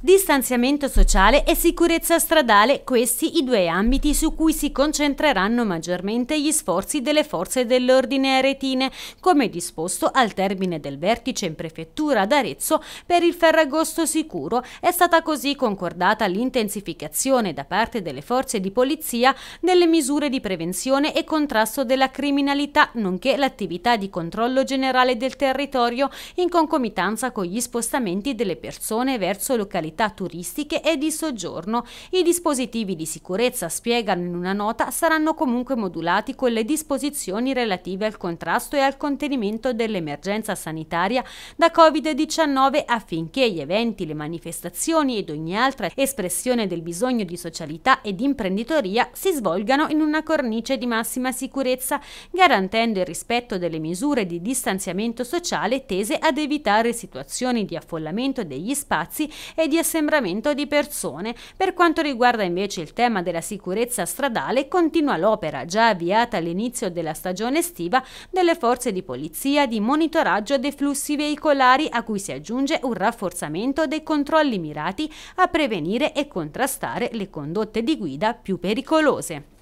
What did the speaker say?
Distanziamento sociale e sicurezza stradale, questi i due ambiti su cui si concentreranno maggiormente gli sforzi delle forze dell'ordine aretine, come disposto al termine del vertice in prefettura ad Arezzo per il Ferragosto sicuro. È stata così concordata l'intensificazione da parte delle forze di polizia delle misure di prevenzione e contrasto della criminalità, nonché l'attività di controllo generale del territorio in concomitanza con gli spostamenti delle persone verso località località turistiche e di soggiorno. I dispositivi di sicurezza, spiegano in una nota, saranno comunque modulati con le disposizioni relative al contrasto e al contenimento dell'emergenza sanitaria da Covid-19 affinché gli eventi, le manifestazioni ed ogni altra espressione del bisogno di socialità ed imprenditoria si svolgano in una cornice di massima sicurezza, garantendo il rispetto delle misure di distanziamento sociale tese ad evitare situazioni di affollamento degli spazi e di assembramento di persone. Per quanto riguarda invece il tema della sicurezza stradale, continua l'opera già avviata all'inizio della stagione estiva delle forze di polizia di monitoraggio dei flussi veicolari a cui si aggiunge un rafforzamento dei controlli mirati a prevenire e contrastare le condotte di guida più pericolose.